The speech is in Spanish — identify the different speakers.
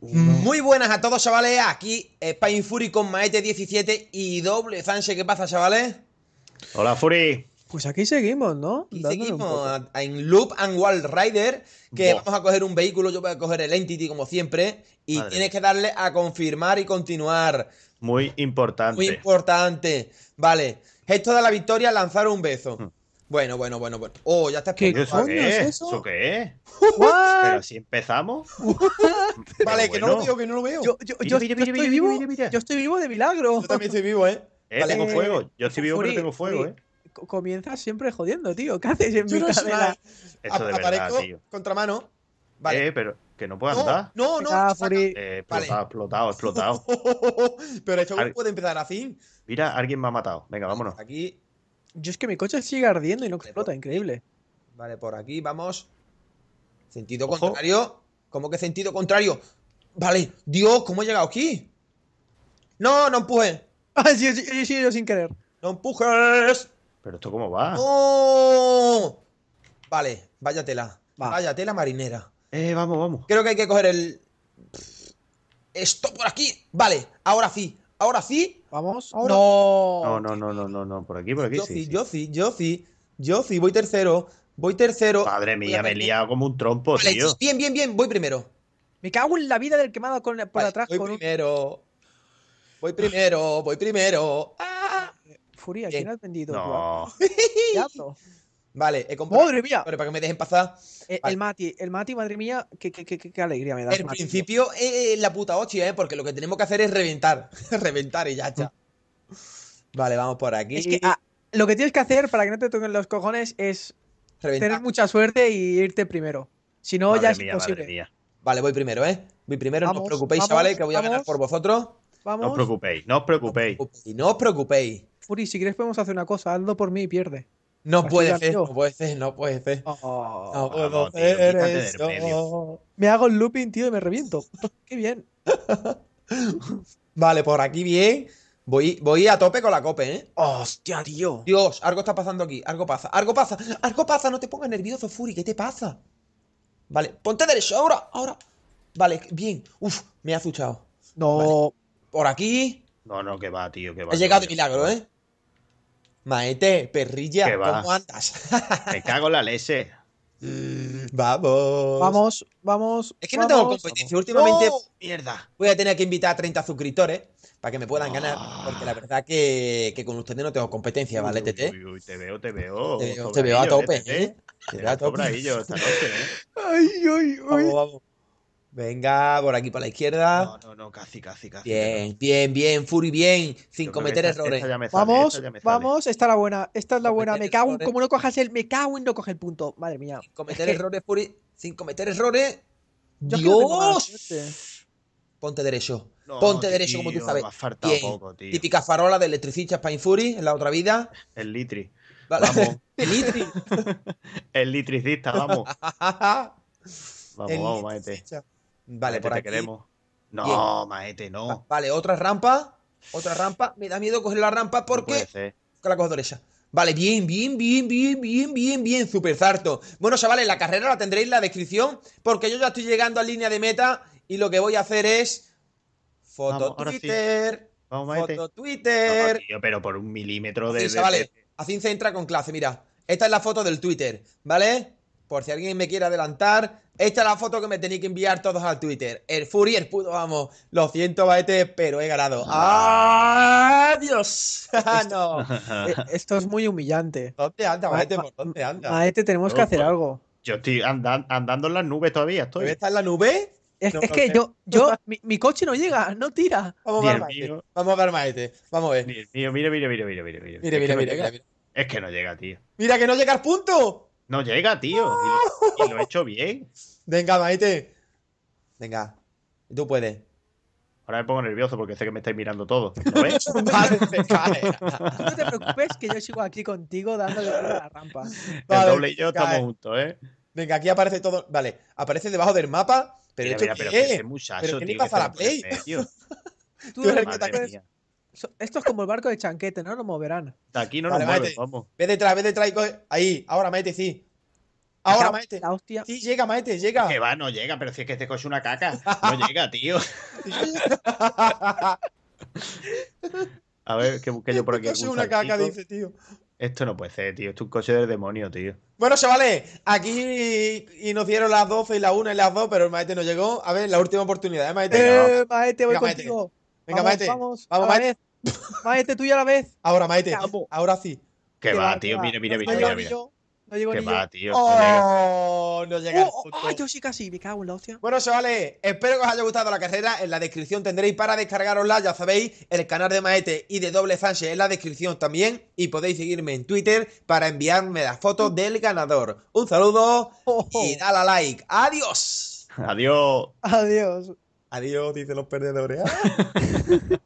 Speaker 1: Muy buenas a todos, chavales. Aquí Spine Fury con Maete 17 y doble Sánchez. ¿Qué pasa, chavales? Hola, Fury. Pues aquí seguimos, ¿no? Aquí seguimos en Loop and Wild Rider, que vamos a coger un vehículo, yo voy a coger el Entity como siempre, y tienes que darle a confirmar y continuar. Muy importante. Muy importante. Vale, gesto de la victoria, lanzar un beso. Hmm. Bueno, bueno, bueno, bueno. Oh, ya está. ¿Qué coño es eso? ¿Eso qué es? Pero
Speaker 2: si empezamos.
Speaker 1: vale, que no lo veo, que no lo veo. Yo, estoy vivo, yo estoy vivo de milagro. Yo también estoy vivo, ¿eh? eh tengo fuego. Yo estoy vivo, pero tengo fuego, ¿eh? Comienzas siempre jodiendo, tío. ¿Qué haces en mi de verdad,
Speaker 2: Aparezco tío. contramano. Vale. Eh, pero que no puedo andar. No, no, eh, explotado, explotado, explotado.
Speaker 1: pero esto puede empezar así.
Speaker 2: Mira, alguien me ha matado. Venga, vámonos.
Speaker 1: Aquí yo es que mi coche sigue ardiendo y no explota, increíble. Vale, por aquí vamos. Sentido contrario. ¿Cómo que sentido contrario? Vale, Dios, ¿cómo he llegado aquí? No, no empuje. Ah, sí, sí, sí, yo sin querer. No empujes.
Speaker 2: Pero esto cómo va?
Speaker 1: No. Vale, váyatela Váyatela marinera. Eh, vamos, vamos. Creo que hay que coger el... Esto por aquí. Vale, ahora sí. Ahora sí. Vamos. Ahora. No. No, no, no, no, no, Por aquí, por aquí. Yo sí, yo sí, yo sí. Yo sí, voy tercero. Voy tercero. Madre mía, me he liado como un trompo, tío. Bien, bien, bien, voy primero. Me cago en la vida del quemado con, por vale, atrás. Voy primero. Voy primero, voy primero. ¡Ah! Furia, ¿quién has vendido? No. Vale, he comprado. ¡Madre mía! Pero para que me dejen pasar. Eh, el, Mati, el Mati, madre mía, qué, alegría me da. En principio, eh, la puta hostia, ¿eh? Porque lo que tenemos que hacer es reventar. reventar y ya está. vale, vamos por aquí. Ah, lo que tienes que hacer para que no te toquen los cojones es tener mucha suerte y irte primero. Si no, ya es Vale, voy primero, ¿eh? Voy primero, no os preocupéis, chavales, que voy a ganar por vosotros. Vamos. No os preocupéis, no os preocupéis. Y No os preocupéis. Furi, si quieres podemos hacer una cosa, hazlo por mí y pierde.
Speaker 2: No puede, ser, no
Speaker 1: puede ser, no puede ser, no puedo Me hago el looping, tío, y me reviento. Qué bien. vale, por aquí bien. Voy, voy a tope con la cope, ¿eh? ¡Hostia, tío! Dios, algo está pasando aquí. Algo pasa, algo pasa, algo pasa. No te pongas nervioso, Fury. ¿Qué te pasa? Vale, ponte derecho ahora, ahora. Vale, bien. Uf, me ha asustado. No. Por aquí.
Speaker 2: No, no, que va, tío, que va. He llegado de milagro, ¿eh?
Speaker 1: Maete, perrilla, ¿cómo
Speaker 2: andas? Te cago en la leche.
Speaker 1: Vamos. Vamos, vamos. Es que no tengo competencia. Últimamente, ¡Oh! mierda. Voy a tener que invitar a 30 suscriptores para que me puedan ganar. Ah. Porque la verdad que, con ustedes no tengo competencia, ¿vale, Tete? te veo, te veo. Te veo, a tope, ¿eh? Te, veo a tope. Ay, ay, ay. Venga, por aquí para la izquierda. No, no, no, casi, casi, casi. Bien, bien, bien, Fury, bien. Sin cometer errores. vamos, vamos, esta es la buena, esta es la buena. Me cago en no cojas el, me cago en no coge el punto. Madre mía. Sin cometer errores, Fury, sin cometer errores.
Speaker 2: Dios.
Speaker 1: Este. Ponte derecho. Ponte derecho, como tú sabes. Típica farola de electricista Spine Fury en la otra vida. El litri. Vamos. el litri. el litricista, vamos. vamos, vamos, maete. Vale, por aquí. No, maete, no. Vale, otra rampa. Otra rampa. Me da miedo coger la rampa porque. No la cojo derecha. Vale, bien, bien, bien, bien, bien, bien, bien, super zarto. Bueno, chavales, la carrera la tendréis en la descripción porque yo ya estoy llegando a línea de meta y lo que voy a hacer es foto Twitter, foto Twitter.
Speaker 2: pero por un milímetro de, sí, chavales,
Speaker 1: A así entra con clase, mira. Esta es la foto del Twitter, ¿vale? por si alguien me quiere adelantar, esta es la foto que me tenéis que enviar todos al Twitter. El Fury, el puto vamos. Lo siento, Baete, pero he ganado. ¡Adiós! no. E-, esto es muy humillante. ¿Dónde anda, Baete? ¿Por dónde anda? Baete, tenemos que hacer algo.
Speaker 2: Yo estoy andando en la nube todavía. Estoy. ¿Está en la nube?
Speaker 1: Es, que yo, yo mi, coche no llega, no tira. Vamos a ver, Maete.
Speaker 2: Vamos a ver, Maete. Vamos a ver. Mira, mira, mira, mira, mira, mira. Mira, Es que no llega, tío.
Speaker 1: Mira que no llega al punto.
Speaker 2: No llega, tío. Y lo, he hecho bien.
Speaker 1: Venga, Maite. Venga,
Speaker 2: tú puedes. Ahora me pongo nervioso porque sé que me estáis mirando todo.
Speaker 1: ¿Lo ves? vale, No te preocupes que yo sigo aquí contigo dándole a la rampa. el doble y yo estamos eh. juntos, ¿eh? Venga, aquí aparece todo. Vale, aparece debajo del mapa. Pero hecho ¿qué pero es? que ¿Pero pasa a la Play? Tú, ¿Tú eres el que te esto es como el barco de chanquete, no nos moverán.
Speaker 2: De aquí no nos vamos.
Speaker 1: Ve detrás, ve detrás y coge. Ahí, ahora maete, sí. Ahora,
Speaker 2: maete. Sí, llega, maete, llega. Que va, no llega, pero si es que este coche es una caca. No llega, tío. A ver, que busqué yo por aquí. Este es una caca, dice,
Speaker 1: tío. Esto no
Speaker 2: puede ser, tío. Esto es un coche del demonio, tío.
Speaker 1: Bueno, chavales, aquí y nos dieron las 12 y la 1 y las 2, pero el maete no llegó. A ver, la última oportunidad, ¿eh, maete? Eh, maete, voy contigo. Venga, vamos, maete. Vamos, maete. maete, tú y a la vez. Ahora, maete. Ahora sí. Que va, tío. Mira, mira, mira, mira, mira. No ni va, tío. Oh, no llega. Oh, oh, ¡Ay, yo sí casi, me cago en la hostia. Bueno, chavales, espero que os haya gustado la carrera. En la descripción tendréis para descargarosla, ya sabéis, el canal de Maete y de Doble Sánchez en la descripción también. Y podéis seguirme en Twitter para enviarme las fotos del ganador. Un saludo oh, oh, y dale a like. Adiós. Adiós. Adiós. Adiós, dicen los perdedores.